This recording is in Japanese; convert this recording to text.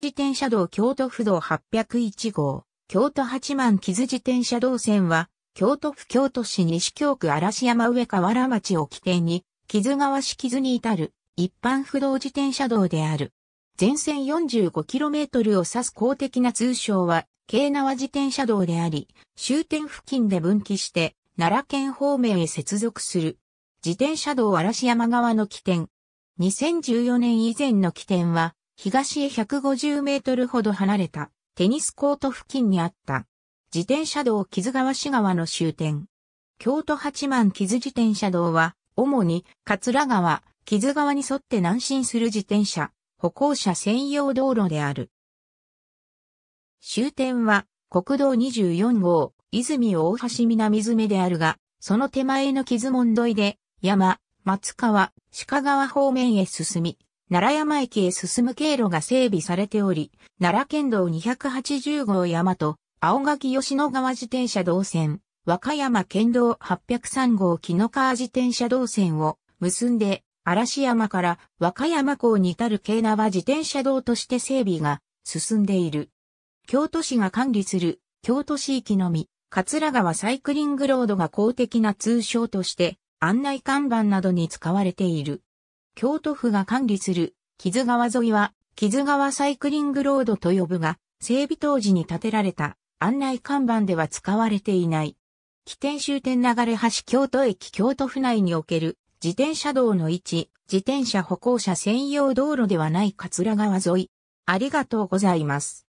自転車道京都府道801号、京都八幡木津自転車道線は、京都府京都市西京区嵐山上河原町を起点に、木津川市木津に至る一般不動自転車道である。全線 45km を指す公的な通称は、京縄自転車道であり、終点付近で分岐して、奈良県方面へ接続する。自転車道嵐山側の起点。2014年以前の起点は、東へ150メートルほど離れたテニスコート付近にあった。自転車道木津川市川の終点。京都八幡木津自転車道は、主に桂川、木津川に沿って南進する自転車、歩行者専用道路である。終点は国道24号、泉大橋南目であるが、その手前の木津門沿いで、山、松川、鹿川方面へ進み、奈良山駅へ進む経路が整備されており、奈良県道280号山と、青垣吉野川自転車道線、和歌山県道803号木の川自転車道線を結んで、嵐山から和歌山港に至る京奈和自転車道として整備が進んでいる。京都市が管理する京都市域のみ、桂川サイクリングロードが公的な通称として案内看板などに使われている。京都府が管理する、木津川沿いは、木津川サイクリングロードと呼ぶが、整備当時に建てられた案内看板では使われていない。起点終点流れ橋京都駅京都府内における自転車道の位置、自転車歩行者専用道路ではない桂川沿い。ありがとうございます。